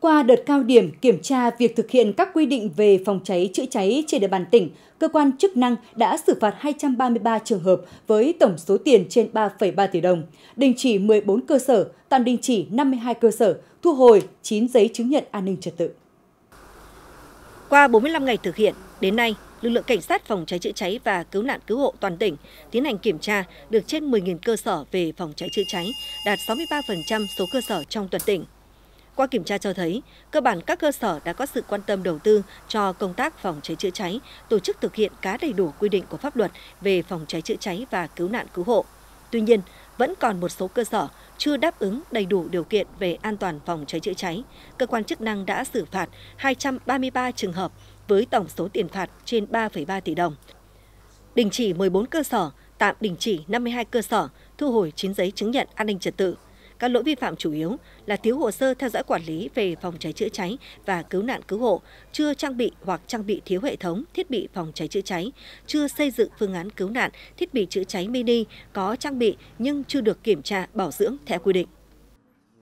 Qua đợt cao điểm kiểm tra việc thực hiện các quy định về phòng cháy chữa cháy trên địa bàn tỉnh, cơ quan chức năng đã xử phạt 233 trường hợp với tổng số tiền trên 3,3 tỷ đồng, đình chỉ 14 cơ sở, tạm đình chỉ 52 cơ sở, thu hồi 9 giấy chứng nhận an ninh trật tự. Qua 45 ngày thực hiện, đến nay, lực lượng cảnh sát phòng cháy chữa cháy và cứu nạn cứu hộ toàn tỉnh tiến hành kiểm tra được trên 10.000 cơ sở về phòng cháy chữa cháy, đạt 63% số cơ sở trong toàn tỉnh. Qua kiểm tra cho thấy, cơ bản các cơ sở đã có sự quan tâm đầu tư cho công tác phòng cháy chữa cháy, tổ chức thực hiện cá đầy đủ quy định của pháp luật về phòng cháy chữa cháy và cứu nạn cứu hộ. Tuy nhiên, vẫn còn một số cơ sở chưa đáp ứng đầy đủ điều kiện về an toàn phòng cháy chữa cháy. Cơ quan chức năng đã xử phạt 233 trường hợp với tổng số tiền phạt trên 3,3 tỷ đồng. Đình chỉ 14 cơ sở, tạm đình chỉ 52 cơ sở, thu hồi 9 giấy chứng nhận an ninh trật tự. Các lỗi vi phạm chủ yếu là thiếu hồ sơ theo dõi quản lý về phòng cháy chữa cháy và cứu nạn cứu hộ, chưa trang bị hoặc trang bị thiếu hệ thống thiết bị phòng cháy chữa cháy, chưa xây dựng phương án cứu nạn, thiết bị chữa cháy mini có trang bị nhưng chưa được kiểm tra bảo dưỡng theo quy định.